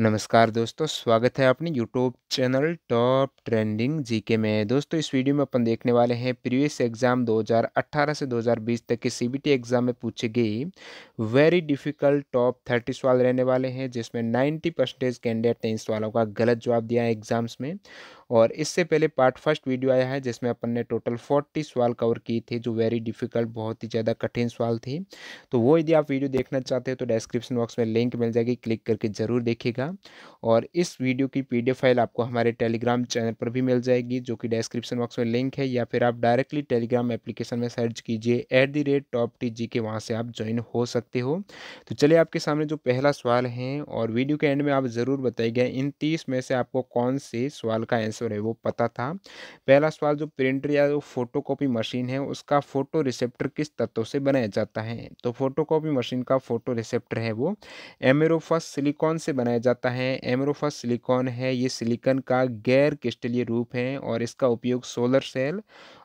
नमस्कार दोस्तों स्वागत है अपने YouTube channel top trending GK में दोस्तों इस वीडियो में अपन देखने वाले हैं प्रीवियस एग्ज़ाम 2018 से 2020 तक के सीबीटी एग्ज़ाम में पूछे गए वेरी डिफ़िकल्ट टॉप थर्टी सवाल रहने वाले हैं जिसमें 90 परसेंटेज कैंडिडेट ने इन सवालों का गलत जवाब दिया है एग्ज़ाम्स में और इससे पहले पार्ट फर्स्ट वीडियो आया है जिसमें अपन ने टोटल फोर्टी सवाल कवर किए थे जो वेरी डिफिकल्ट बहुत ही ज़्यादा कठिन सवाल थे तो वो यदि आप वीडियो देखना चाहते हो तो डिस्क्रिप्शन बॉक्स में लिंक मिल जाएगी क्लिक करके ज़रूर देखेगा और इस वीडियो की पी फाइल आपको हमारे टेलीग्राम चैनल पर भी मिल जाएगी जो कि डिस्क्रिप्शन बॉक्स में लिंक है या फिर आप डायरेक्टली टेलीग्राम एप्लीकेशन में सर्च कीजिए at the rate top T G K वहाँ से आप ज्वाइन हो सकते हो तो चलिए आपके सामने जो पहला सवाल है और वीडियो के एंड में आप ज़रूर बताइएगा इन तीस में से आपको कौन से सवाल का आंसर है वो पता था पहला सवाल जो प्रिंटर या जो फोटोकॉपी मशीन है उसका फोटो रिसेप्टर किस तत्व से बनाया जाता है तो फोटोकॉपी मशीन का फोटो रिसेप्टर है वो एमेरोफस सिलिकॉन से बनाया जाता है एमेरोफस सिलिकॉन है ये सिलिकॉन का गैर क्रिस्टलीय रूप है और इसका उपयोग सोलर सेल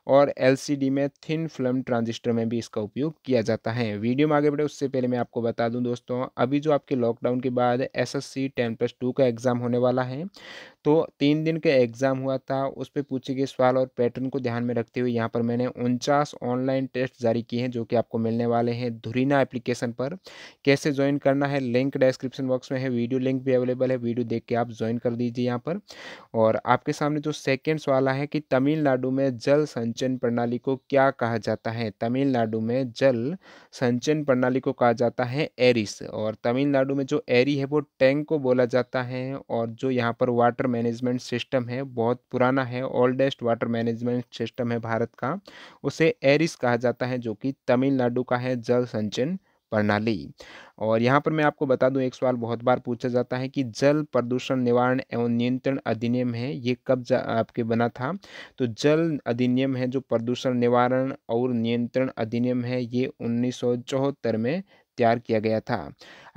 और एलसीडी में थिन फिल्म ट्रांजिस्टर में भी इसका उपयोग किया जाता है वीडियो में आगे बढ़े उससे पहले मैं आपको बता दूं दोस्तों अभी जो आपके लॉकडाउन के बाद एसएससी टेन प्लस टू का एग्ज़ाम होने वाला है तो तीन दिन का एग्ज़ाम हुआ था उस पर पूछे गए सवाल और पैटर्न को ध्यान में रखते हुए यहाँ पर मैंने उनचास ऑनलाइन टेस्ट जारी किए हैं जो कि आपको मिलने वाले हैं धुरीना एप्लीकेशन पर कैसे ज्वाइन करना है लिंक डिस्क्रिप्शन बॉक्स में है वीडियो लिंक भी अवेलेबल है वीडियो देख के आप ज्वाइन कर दीजिए यहाँ पर और आपके सामने जो सेकेंड सवाल है कि तमिलनाडु में जल संचयन प्रणाली को क्या कहा जाता है तमिलनाडु में जल संचयन प्रणाली को कहा जाता है एरिस और तमिलनाडु में जो एरी है वो टैंक को बोला जाता है और जो यहाँ पर वाटर मैनेजमेंट सिस्टम है बहुत पुराना है ओल्डेस्ट वाटर मैनेजमेंट सिस्टम है भारत का उसे एरिस कहा जाता है जो कि तमिलनाडु का है जल संचयन प्रणाली और यहाँ पर मैं आपको बता दूँ एक सवाल बहुत बार पूछा जाता है कि जल प्रदूषण निवारण एवं नियंत्रण अधिनियम है ये कब आपके बना था तो जल अधिनियम है जो प्रदूषण निवारण और नियंत्रण अधिनियम है ये उन्नीस में तैयार किया गया था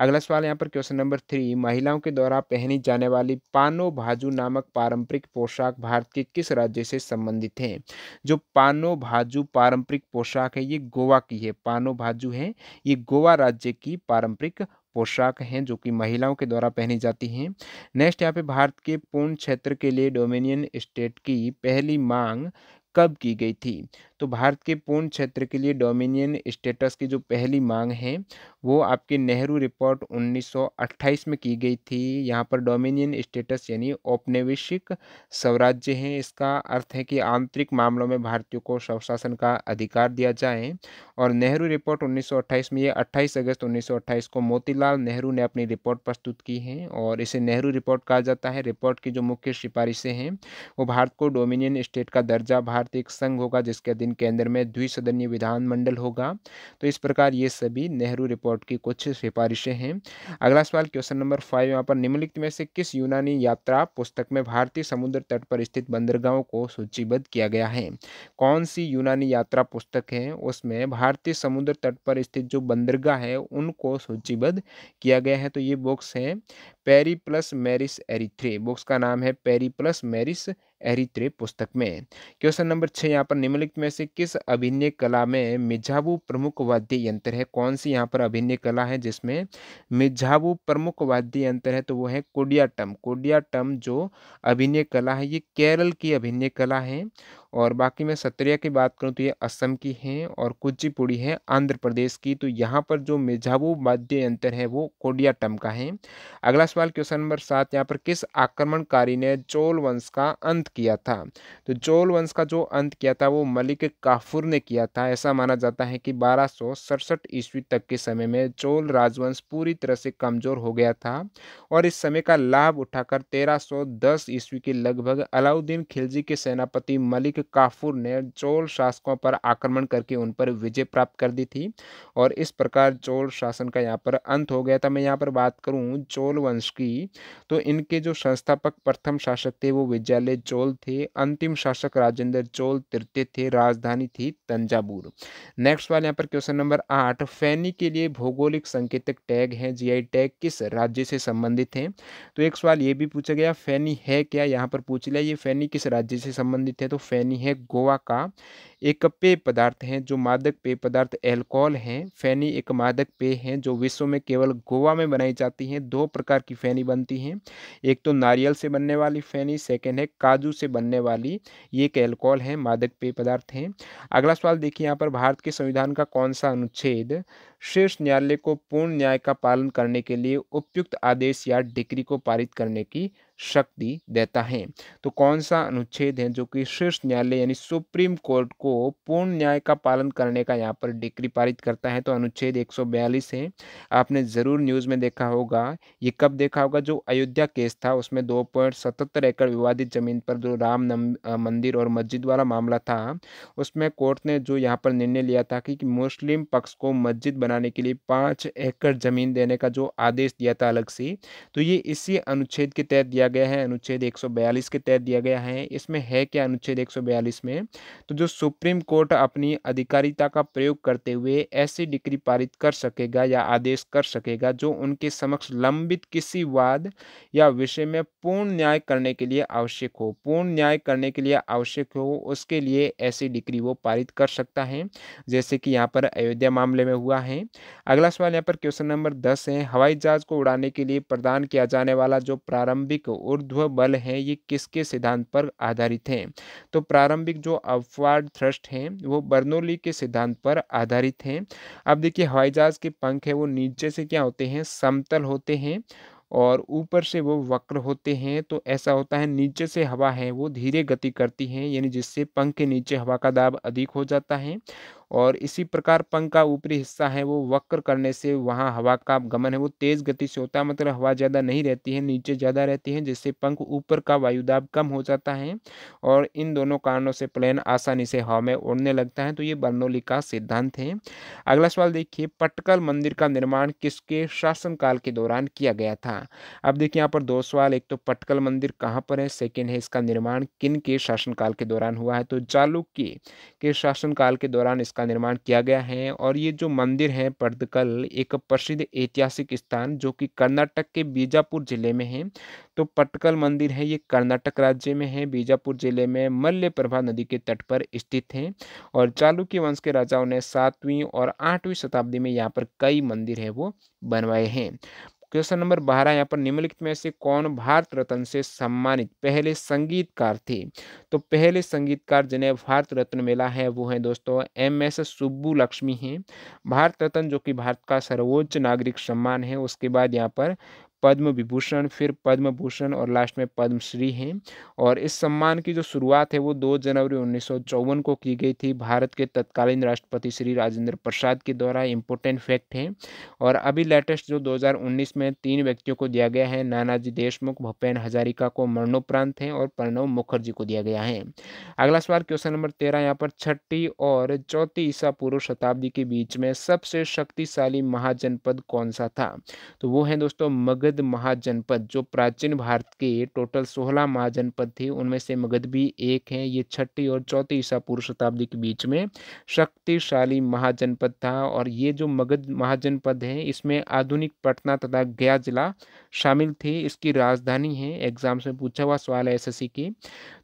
अगला सवाल यहाँ पर क्वेश्चन नंबर थ्री महिलाओं के द्वारा पहनी जाने वाली पानो भाजू नामक पारंपरिक पोशाक भारत के किस राज्य से संबंधित है जो पानो भाजू पारंपरिक पोशाक है ये गोवा की है पानो भाजू है ये गोवा राज्य की पारंपरिक पोशाक हैं जो कि महिलाओं के द्वारा पहनी जाती हैं नेक्स्ट यहाँ पे भारत के पूर्ण क्षेत्र के लिए डोमिनियन स्टेट की पहली मांग कब की गई थी तो भारत के पूर्ण क्षेत्र के लिए डोमिनियन स्टेटस की जो पहली मांग है वो आपकी नेहरू रिपोर्ट 1928 में की गई थी यहाँ पर डोमिनियन स्टेटस यानी औपनिवेशिक स्वराज्य है इसका अर्थ है कि आंतरिक मामलों में भारतीयों को स्वशासन का अधिकार दिया जाए और नेहरू रिपोर्ट 1928 में ये 28 अगस्त 1928 को मोतीलाल नेहरू ने अपनी रिपोर्ट प्रस्तुत की है और इसे नेहरू रिपोर्ट कहा जाता है रिपोर्ट की जो मुख्य सिफारिशें हैं वो भारत को डोमिनियन स्टेट का दर्जा भारत एक संघ होगा जिसके अधीन इनके अंदर में द्विसदनीय विधानमंडल होगा तो इस प्रकार ये सभी नेहरू रिपोर्ट की कुछ सिफारिशें हैं अगला सवाल क्वेश्चन नंबर फाइव यहाँ पर निम्नलिखित में से किस यूनानी यात्रा पुस्तक में भारतीय समुद्र तट पर स्थित बंदरगाहों को सूचीबद्ध किया गया है कौन सी यूनानी यात्रा पुस्तक है उसमें भारतीय समुद्र तट पर स्थित जो बंदरगाह है उनको सूचीबद्ध किया गया है तो ये बुक्स हैं Periplus Maris Erythraei books का नाम है पेरी प्लस मैरिस एरिथ्रे पुस्तक में क्वेश्चन नंबर छः यहाँ पर निम्नलिखित में से किस अभिनय कला में मिझाबू प्रमुख वाद्य यंत्र है कौन सी यहाँ पर अभिनय कला है जिसमें मिझावू प्रमुख वाद्य यंत्र है तो वो है कोडियाटम कोडियाटम जो अभिनय कला है ये केरल की अभिनय कला है और बाकी मैं सत्रिया की बात करूँ तो ये असम की हैं और कुचिपुड़ी है आंध्र प्रदेश की तो यहाँ पर जो मेझाबू वाद्य यंत्र है वो कोडियाटम का है अगला सवाल क्वेश्चन नंबर सात यहाँ पर किस आक्रमणकारी ने चोल वंश का अंत किया था तो चोल वंश का जो अंत किया था वो मलिक काफुर ने किया था ऐसा माना जाता है कि बारह ईस्वी तक के समय में चोल राजवंश पूरी तरह से कमजोर हो गया था और इस समय का लाभ उठाकर तेरह ईस्वी के लगभग अलाउद्दीन खिलजी के सेनापति मलिक काफूर ने चोल शासकों पर आक्रमण करके उन पर विजय प्राप्त कर दी थी और इस प्रकार चोल शासन का यहाँ पर अंत हो गया था मैं यहाँ पर बात करूँ चोल वंश की तो इनके जो संस्थापक प्रथम शासक थे वो विद्यालय चोल थे अंतिम शासक राजेंद्र चोल तृतीय थे राजधानी थी तंजावुर नेक्स्ट वाले यहाँ पर क्वेश्चन नंबर आठ फैनी के लिए भौगोलिक संकेतक टैग हैं जीआई टैग किस राज्य से संबंधित हैं तो एक सवाल ये भी पूछा गया फैनी है क्या यहाँ पर पूछ लिया ये फैनी किस राज्य से संबंधित है तो फैनी लेनी है गोवा का एक पेय पदार्थ हैं जो मादक पेय पदार्थ एल्कोहल हैं फैनी एक मादक पेय हैं जो विश्व में केवल गोवा में बनाई जाती हैं दो प्रकार की फैनी बनती हैं एक तो नारियल से बनने वाली फैनी सेकेंड है काजू से बनने वाली ये एक एल्कोहल है मादक पेय पदार्थ हैं अगला सवाल देखिए यहाँ पर भारत के संविधान का कौन सा अनुच्छेद शीर्ष न्यायालय को पूर्ण न्याय का पालन करने के लिए उपयुक्त आदेश या डिग्री को पारित करने की शक्ति देता है तो कौन सा अनुच्छेद है जो कि शीर्ष न्यायालय यानी सुप्रीम कोर्ट को पूर्ण न्याय का पालन करने का यहाँ पर डिक्री पारित करता है तो अनुच्छेद 142 है आपने ज़रूर न्यूज़ में देखा होगा ये कब देखा होगा जो अयोध्या केस था उसमें दो पॉइंट सतहत्तर एकड़ विवादित ज़मीन पर जो राम मंदिर और मस्जिद वाला मामला था उसमें कोर्ट ने जो यहाँ पर निर्णय लिया था कि मुस्लिम पक्ष को मस्जिद बनाने के लिए पाँच एकड़ ज़मीन देने का जो आदेश दिया था अलग से तो ये इसी अनुच्छेद के तहत दिया गया है अनुच्छेद 142 के तहत दिया गया है इसमें है क्या अनुच्छेद 142 में तो जो सुप सुप्रीम कोर्ट अपनी अधिकारिता का प्रयोग करते हुए ऐसी डिग्री पारित कर सकेगा या आदेश कर सकेगा जो उनके समक्ष लंबित किसी वाद या विषय में पूर्ण न्याय करने के लिए आवश्यक हो पूर्ण न्याय करने के लिए आवश्यक हो उसके लिए ऐसी डिग्री वो पारित कर सकता है जैसे कि यहाँ पर अयोध्या मामले में हुआ है अगला सवाल यहाँ पर क्वेश्चन नंबर दस है हवाई जहाज को उड़ाने के लिए प्रदान किया जाने वाला जो प्रारंभिक ऊर्ध्व बल है ये किसके सिद्धांत पर आधारित है तो प्रारंभिक जो अफवाड थ्रस्ट ट्रस्ट हैं वो बर्नोली के सिद्धांत पर आधारित हैं अब देखिए हवाई जहाज़ के पंख है वो नीचे से क्या होते हैं समतल होते हैं और ऊपर से वो वक्र होते हैं तो ऐसा होता है नीचे से हवा है वो धीरे गति करती हैं यानी जिससे पंख के नीचे हवा का दाब अधिक हो जाता है और इसी प्रकार पंख का ऊपरी हिस्सा है वो वक्र करने से वहाँ हवा का गमन है वो तेज़ गति से होता है मतलब हवा ज़्यादा नहीं रहती है नीचे ज़्यादा रहती है जिससे पंख ऊपर का वायुदाब कम हो जाता है और इन दोनों कारणों से प्लेन आसानी से हवा में उड़ने लगता है तो ये बर्नौली का सिद्धांत है अगला सवाल देखिए पटकल मंदिर का निर्माण किसके शासनकाल के दौरान किया गया था अब देखिए यहाँ पर दो सवाल एक तो पटकल मंदिर कहाँ पर है सेकेंड है इसका निर्माण किन के शासनकाल के दौरान हुआ है तो चालुक्य के शासनकाल के दौरान इसका का निर्माण किया गया है और ये जो मंदिर है पर्दकल एक प्रसिद्ध ऐतिहासिक स्थान जो कि कर्नाटक के बीजापुर जिले में है तो पटकल मंदिर है ये कर्नाटक राज्य में है बीजापुर जिले में मल्ल प्रभा नदी के तट पर स्थित है और चालुक्य वंश के राजाओं ने सातवीं और आठवीं शताब्दी में यहाँ पर कई मंदिर है वो बनवाए हैं क्वेश्चन नंबर बारह यहाँ पर निम्नलिखित में से कौन भारत रत्न से सम्मानित पहले संगीतकार थे तो पहले संगीतकार जिन्हें भारत रत्न मिला है वो है दोस्तों एम एस सुब्बू लक्ष्मी हैं भारत रत्न जो कि भारत का सर्वोच्च नागरिक सम्मान है उसके बाद यहाँ पर पद्म विभूषण फिर पद्म भूषण और लास्ट में पद्मश्री हैं और इस सम्मान की जो शुरुआत है वो 2 जनवरी उन्नीस को की गई थी भारत के तत्कालीन राष्ट्रपति श्री राजेंद्र प्रसाद के द्वारा इम्पोर्टेंट फैक्ट है और अभी लेटेस्ट जो 2019 में तीन व्यक्तियों को दिया गया है नानाजी देशमुख भूपेन हजारिका को मरणोपरांत हैं और प्रणव मुखर्जी को दिया गया है अगला सवाल क्वेश्चन नंबर तेरह यहाँ पर छठी और चौथी ईसा पूर्व शताब्दी के बीच में सबसे शक्तिशाली महाजनपद कौन सा था तो वो है दोस्तों मगध मगध महाजनपद जो प्राचीन भारत के टोटल सोलह महाजनपद थे उनमें से मगध भी एक है ये छठी और चौथी ईसा पूर्व शताब्दी के बीच में शक्तिशाली महाजनपद था और ये जो मगध महाजनपद है इसमें आधुनिक पटना तथा गया जिला शामिल थे इसकी राजधानी है एग्जाम से पूछा हुआ सवाल है एस की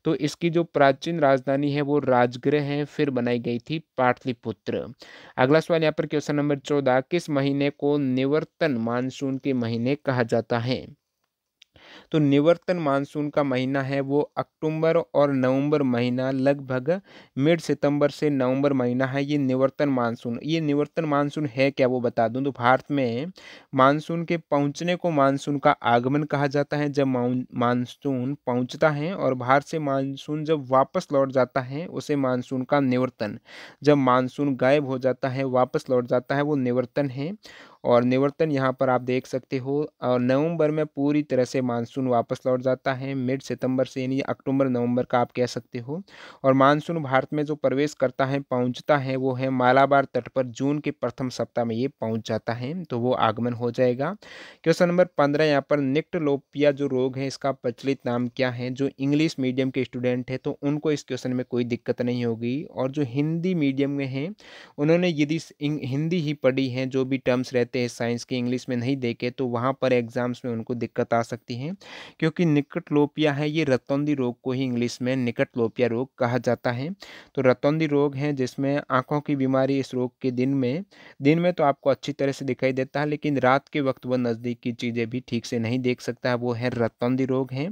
तो इसकी जो प्राचीन राजधानी है वो राजगृह है फिर बनाई गई थी पाटलिपुत्र अगला सवाल यहाँ पर क्वेश्चन नंबर चौदह किस महीने को निवर्तन मानसून के महीने कहा जाता जाता है तो निवर्तन मानसून का महीना है वो अक्टूबर और नवंबर महीना लगभग मिड सितंबर से नवंबर महीना है ये निवर्तन मानसून ये निवर्तन मानसून है क्या वो बता दूं तो भारत में मानसून के पहुंचने को मानसून का आगमन कहा जाता है जब मानसून पहुंचता है और भारत से मानसून जब वापस लौट जाता है उसे मानसून का निवर्तन जब मानसून गायब हो जाता है वापस लौट जाता है वो निवर्तन है और निवर्तन यहाँ पर आप देख सकते हो और नवंबर में पूरी तरह से मानसून वापस लौट जाता है मिड सितंबर से यानी अक्टूबर नवंबर का आप कह सकते हो और मानसून भारत में जो प्रवेश करता है पहुँचता है वो है मालाबार तट पर जून के प्रथम सप्ताह में ये पहुँच जाता है तो वो आगमन हो जाएगा क्वेश्चन नंबर पंद्रह यहाँ पर निक्टलोपिया जो रोग है इसका प्रचलित नाम क्या है जो इंग्लिश मीडियम के स्टूडेंट हैं तो उनको इस क्वेश्चन में कोई दिक्कत नहीं होगी और जो हिंदी मीडियम में हैं उन्होंने यदि हिंदी ही पढ़ी है जो भी टर्म्स रहते रहते हैं साइंस की इंग्लिश में नहीं देखे तो वहाँ पर एग्ज़ाम्स में उनको दिक्कत आ सकती है क्योंकि निकटलोपिया है ये रतौंदी रोग को ही इंग्लिश में निकटलोपिया रोग कहा जाता है तो रतौंदी रोग है जिसमें आँखों की बीमारी इस रोग के दिन में दिन में तो आपको अच्छी तरह से दिखाई देता है लेकिन रात के वक्त वह नज़दीक की चीज़ें भी ठीक से नहीं देख सकता है वो है रतौंदी रोग है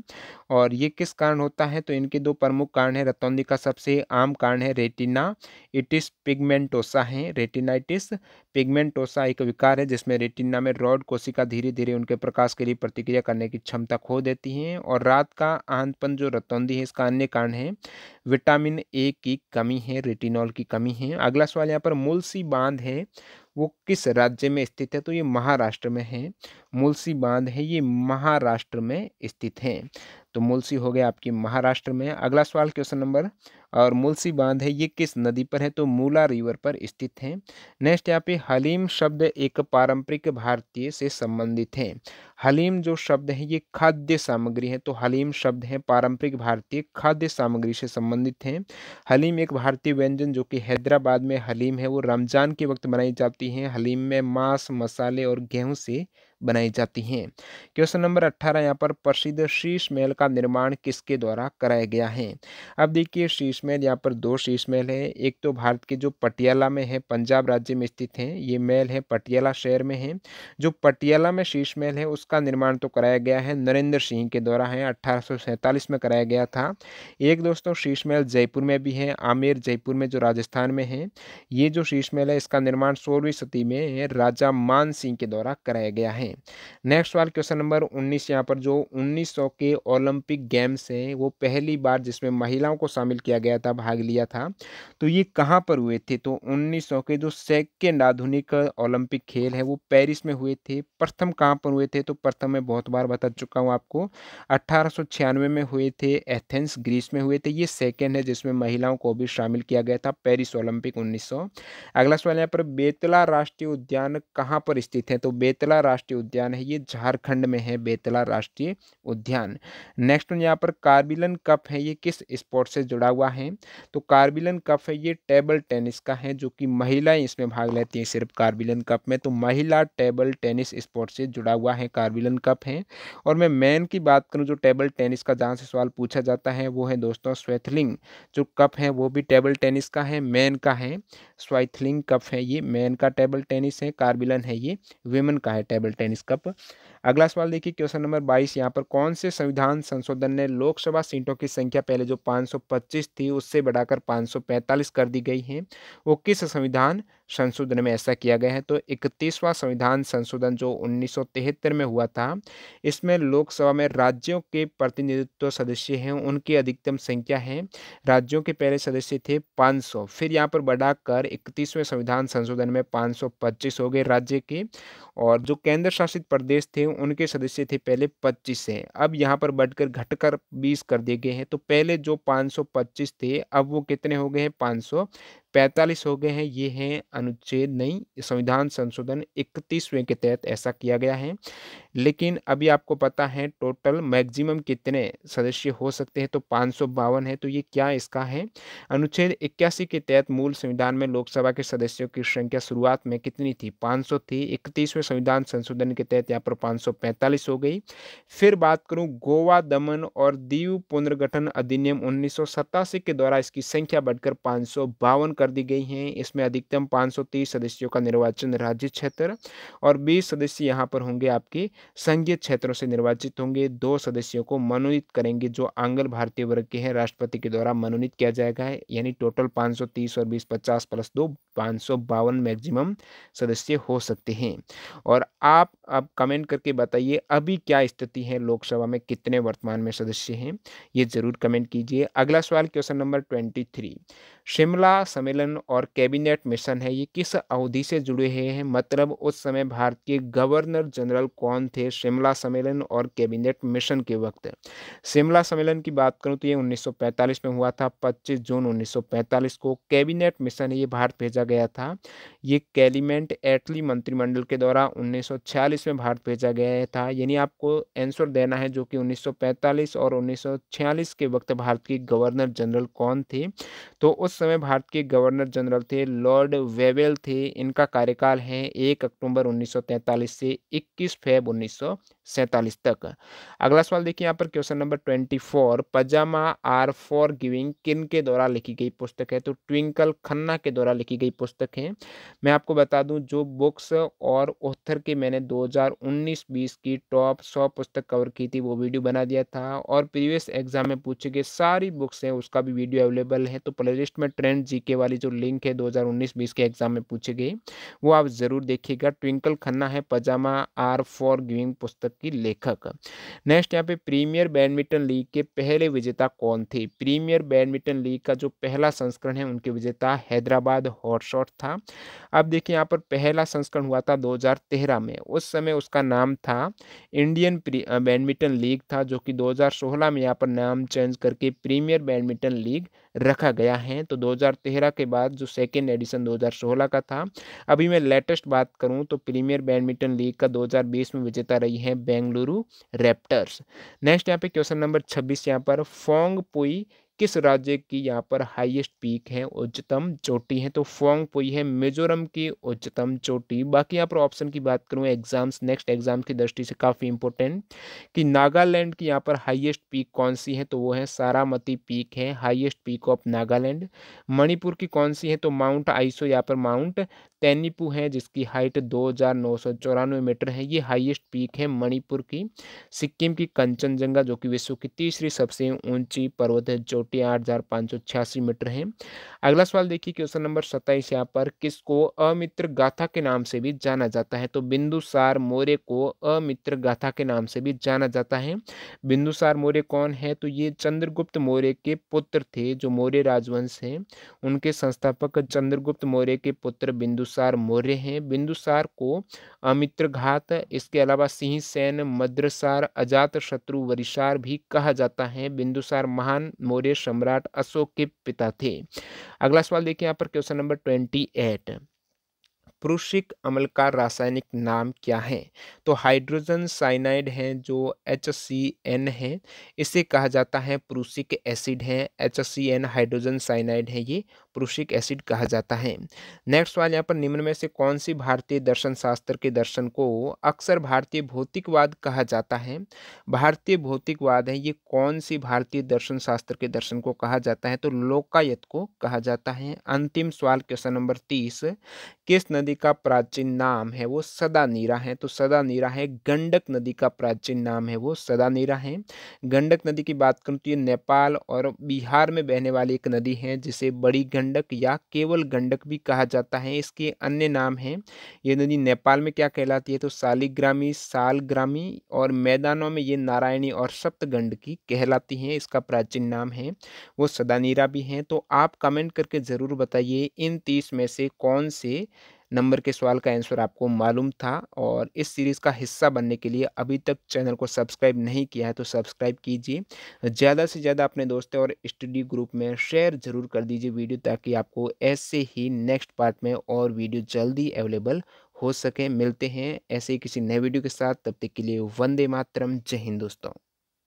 और ये किस कारण होता है तो इनके दो प्रमुख कारण है रतौंदी का सबसे आम कारण है रेटिना इटिस पिगमेंटोसा है रेटिनाइटिस पिगमेंटोसा एक विकार है जिसमें रेटिना में रॉड कोशिका धीरे धीरे उनके प्रकाश के लिए प्रतिक्रिया करने की क्षमता खो देती हैं और रात का आहतपन जो रतौंदी है इसका अन्य कारण है विटामिन ए की कमी है रेटिनॉल की कमी है अगला सवाल यहाँ पर मुलसी बांध है वो किस राज्य में स्थित है तो ये महाराष्ट्र में है मुलसी बांध है ये महाराष्ट्र में स्थित है तो मुलसी हो गया आपकी महाराष्ट्र में अगला सवाल क्वेश्चन नंबर और मुलसी बांध है ये किस नदी पर है तो मूला रिवर पर स्थित है नेक्स्ट यहाँ पे हलीम शब्द एक पारंपरिक भारतीय से संबंधित है हलीम जो शब्द है ये खाद्य सामग्री है तो हलीम शब्द है पारंपरिक भारतीय खाद्य सामग्री से संबंधित है हलीम एक भारतीय व्यंजन जो कि हैदराबाद में हलीम है वो रमजान के वक्त मनाई जाती है हलीम में मांस मसाले और गेहूँ से बनाई जाती हैं क्वेश्चन नंबर अट्ठारह यहाँ पर प्रसिद्ध शीश महल का निर्माण किसके द्वारा कराया गया है अब देखिए शीश महल यहाँ पर दो शीश महल है एक तो भारत के जो पटियाला में है पंजाब राज्य में स्थित है ये महल है पटियाला शहर में है जो पटियाला में शीश महल है उसका निर्माण तो कराया गया है नरेंद्र सिंह के द्वारा है अठारह में कराया गया था एक दोस्तों शीश महल जयपुर में भी है आमेर जयपुर में जो राजस्थान में है ये जो शीश महल है इसका निर्माण सोलहवीं सदी में राजा मान सिंह के द्वारा कराया गया है है नेक्स्ट सवाल क्वेश्चन नंबर उन्नीस यहाँ पर जो उन्नीस सौ के ओलंपिक गेम्स हैं वो पहली बार जिसमें महिलाओं को शामिल किया गया था भाग लिया था तो ये कहाँ पर हुए थे तो उन्नीस के जो सेकेंड आधुनिक ओलंपिक खेल है वो पेरिस में हुए थे प्रथम कहाँ पर हुए थे तो प्रथम मैं बहुत बार बता चुका हूँ आपको अट्ठारह में हुए थे एथेंस ग्रीस में हुए थे ये सेकेंड है जिसमें महिलाओं को भी शामिल किया गया था पेरिस ओलंपिक उन्नीस अगला सवाल यहाँ पर बेतला राष्ट्रीय उद्यान कहाँ पर स्थित है तो बेतला राष्ट्रीय राष्ट्रीय उद्यान है ये झारखंड में है बेतला राष्ट्रीय उद्यान नेक्स्ट यहाँ पर कार्बिलन कप है ये किस स्पोर्ट से जुड़ा हुआ है तो कार्बिलन कप है ये टेबल टेनिस का है जो कि महिलाएं इसमें भाग लेती हैं सिर्फ कार्बिलन कप में तो महिला टेबल टेनिस स्पोर्ट से जुड़ा हुआ है कार्बिलन कप है और मैं मैन की बात करूँ जो टेबल टेनिस का जहाँ से सवाल पूछा जाता है वो है दोस्तों स्वेथलिंग जो कप है वो भी टेबल टेनिस का है मैन का है स्वेथलिंग कप है ये मैन का टेबल टेनिस है कार्बिलन है ये वेमन का है टेबल टेनिस pênis capa अगला सवाल देखिए क्वेश्चन नंबर बाईस यहाँ पर कौन से संविधान संशोधन ने लोकसभा सीटों की संख्या पहले जो 525 थी उससे बढ़ाकर 545 कर दी गई है वो किस संविधान संशोधन में ऐसा किया गया है तो इकतीसवां संविधान संशोधन जो उन्नीस में हुआ था इसमें लोकसभा में राज्यों के प्रतिनिधित्व सदस्य हैं उनकी अधिकतम संख्या है राज्यों के पहले सदस्य थे 500 फिर यहाँ पर बढ़ाकर इकतीसवें संविधान संशोधन में 525 हो गए राज्य के और जो केंद्र शासित प्रदेश थे उनके सदस्य थे पहले 25 हैं अब यहाँ पर बढ़कर घटकर 20 कर दिए गए हैं तो पहले जो 525 थे अब वो कितने हो गए हैं सौ पैंतालीस हो गए हैं ये हैं अनुच्छेद नहीं संविधान संशोधन इकतीसवें के तहत ऐसा किया गया है लेकिन अभी आपको पता है टोटल मैक्सिमम कितने सदस्य हो सकते हैं तो पाँच है तो ये क्या इसका है अनुच्छेद इक्यासी के तहत मूल संविधान में लोकसभा के सदस्यों की संख्या शुरुआत में कितनी थी पाँच थी इकतीसवें संविधान संशोधन के तहत यहाँ पर पाँच हो गई फिर बात करूँ गोवा दमन और दीव पुनर्गठन अधिनियम उन्नीस के द्वारा इसकी संख्या बढ़कर पाँच कर कर दी गई हैं इसमें अधिकतम 530 सदस्यों का निर्वाचन राज्य क्षेत्र और 20 सदस्य यहाँ पर होंगे आपके संघीय क्षेत्रों से निर्वाचित होंगे दो सदस्यों को मनोनीत करेंगे जो आंगल भारतीय वर्ग के हैं राष्ट्रपति के द्वारा मनोनीत किया जाएगा यानी टोटल पाँच और बीस पचास प्लस दो पाँच मैक्सिमम सदस्य हो सकते हैं और आप अब कमेंट करके बताइए अभी क्या स्थिति है लोकसभा में कितने वर्तमान में सदस्य हैं ये जरूर कमेंट कीजिए अगला सवाल question number twenty three Shimla समेलन सम्मेलन और कैबिनेट मिशन है ये किस अवधि से जुड़े हुए हैं मतलब उस समय भारत के गवर्नर जनरल कौन थे शिमला सम्मेलन और कैबिनेट मिशन के वक्त शिमला सम्मेलन की बात करूँ तो ये 1945 में हुआ था 25 जून 1945 को कैबिनेट मिशन ये भारत भेजा गया था ये कैलीमेंट एटली मंत्रिमंडल के द्वारा उन्नीस में भारत भेजा गया था यानी आपको आंसर देना है जो कि 1945 और 1946 के वक्त भारत के गवर्नर जनरल कौन थे तो उस समय भारत के गवर्नर जनरल थे लॉर्ड वेवेल थे इनका कार्यकाल है एक अक्टूबर 1943 से 21 फेब सैंतालीस तक अगला सवाल देखिए यहाँ पर क्वेश्चन नंबर ट्वेंटी फोर पजामा आर फॉर गिविंग किन के द्वारा लिखी गई पुस्तक है तो ट्विंकल खन्ना के द्वारा लिखी गई पुस्तक है मैं आपको बता दूं जो बुक्स और ऑथर के मैंने 2019-20 की टॉप सौ पुस्तक कवर की थी वो वीडियो बना दिया था और प्रीवियस एग्जाम में पूछे गए सारी बुक्स हैं उसका भी वीडियो अवेलेबल है तो प्ले में ट्रेंड जी वाली जो लिंक है दो हज़ार के एग्जाम में पूछे गए वो आप ज़रूर देखिएगा ट्विंकल खन्ना है पजामा आर फॉर गिविंग पुस्तक की लेखक नेक्स्ट यहाँ पे प्रीमियर बैडमिंटन लीग के पहले विजेता कौन थे प्रीमियर बैडमिंटन लीग का जो पहला संस्करण है उनके विजेता हैदराबाद हॉटशॉट था अब देखिए यहाँ पर पहला संस्करण हुआ था 2013 में उस समय उसका नाम था इंडियन बैडमिंटन लीग था जो कि 2016 में यहाँ पर नाम चेंज करके प्रीमियर बैडमिंटन लीग रखा गया है तो 2013 के बाद जो सेकेंड एडिशन 2016 का था अभी मैं लेटेस्ट बात करूं तो प्रीमियर बैडमिंटन लीग का 2020 में विजेता रही है बेंगलुरु रैप्टर्स नेक्स्ट यहाँ पे क्वेश्चन नंबर 26 यहाँ पर फोंग पुई किस राज्य की यहाँ पर हाईएस्ट पीक है उच्चतम चोटी है तो फोंग पुई है मिजोरम की उच्चतम चोटी बाकी यहाँ पर ऑप्शन की बात करूँ एग्जाम्स नेक्स्ट एग्जाम की दृष्टि से काफ़ी इंपॉर्टेंट कि नागालैंड की यहाँ पर हाईएस्ट पीक कौन सी है तो वो है सारामती पीक है highest peak of Nagaland Manipur की कौन सी है तो माउंट आइसो यहाँ पर माउंट पेनीपू है जिसकी हाइट दो हज़ार नौ सौ चौरानवे मीटर है ये हाईएस्ट पीक है मणिपुर की सिक्किम की कंचनजंगा जो कि विश्व की तीसरी सबसे ऊंची पर्वत है चोटी आठ हज़ार पाँच सौ छियासी मीटर है अगला सवाल देखिए क्वेश्चन नंबर सत्ताईस यहाँ पर किसको अमित्र गाथा के नाम से भी जाना जाता है तो बिंदुसार मौर्य को अमित्र गाथा के नाम से भी जाना जाता है बिंदुसार मौर्य कौन है तो ये चंद्रगुप्त मौर्य के पुत्र थे जो मौर्य राजवंश हैं उनके संस्थापक चंद्रगुप्त मौर्य के पुत्र बिंदु बिंदुसार मौर्य हैं बिंदुसार को मित्रघात इसके अलावा सिंह सेन मद्रसार अजात शत्रु वरिषार भी कहा जाता है बिंदुसार महान मौर्य सम्राट अशोक के पिता थे अगला सवाल देखिए यहाँ पर क्वेश्चन नंबर ट्वेंटी एट पुरुषिक अम्ल का रासायनिक नाम क्या है तो हाइड्रोजन साइनाइड है जो एच सी एन है इसे कहा जाता है पुरुषिक एसिड है H C N hydrogen cyanide है ये प्रूसिक एसिड कहा जाता है नेक्स्ट सवाल यहाँ पर निम्न में से कौन सी भारतीय दर्शन शास्त्र के दर्शन को अक्सर भारतीय भौतिकवाद कहा जाता है भारतीय भौतिकवाद है ये कौन सी भारतीय दर्शन शास्त्र के दर्शन को कहा जाता है तो लोकायत को कहा जाता है अंतिम सवाल क्वेश्चन नंबर तीस किस नदी का प्राचीन नाम है वो सदा नीरा है तो सदा नीरा है गंडक नदी का प्राचीन नाम है वो सदा नीरा है गंडक नदी की बात करूँ तो ये नेपाल और बिहार में बहने वाली एक नदी है जिसे बड़ी गंड गंडक या केवल गंडक भी कहा जाता है इसके अन्य नाम हैं ये नदी नेपाल में क्या कहलाती है तो सालिग्रामी सालग्रामी और मैदानों में ये नारायणी और सप्तगंडकी कहलाती हैं इसका प्राचीन नाम है वो सदानीरा भी हैं तो आप कमेंट करके ज़रूर बताइए इन तीस में से कौन से नंबर के सवाल का आंसर आपको मालूम था और इस सीरीज़ का हिस्सा बनने के लिए अभी तक चैनल को सब्सक्राइब नहीं किया है तो सब्सक्राइब कीजिए ज़्यादा से ज़्यादा अपने दोस्तों और स्टडी ग्रुप में शेयर ज़रूर कर दीजिए वीडियो ताकि आपको ऐसे ही नेक्स्ट पार्ट में और वीडियो जल्दी अवेलेबल हो सके मिलते हैं ऐसे ही किसी नए वीडियो के साथ तब तक के लिए वंदे मातरम जय हिंद दोस्तों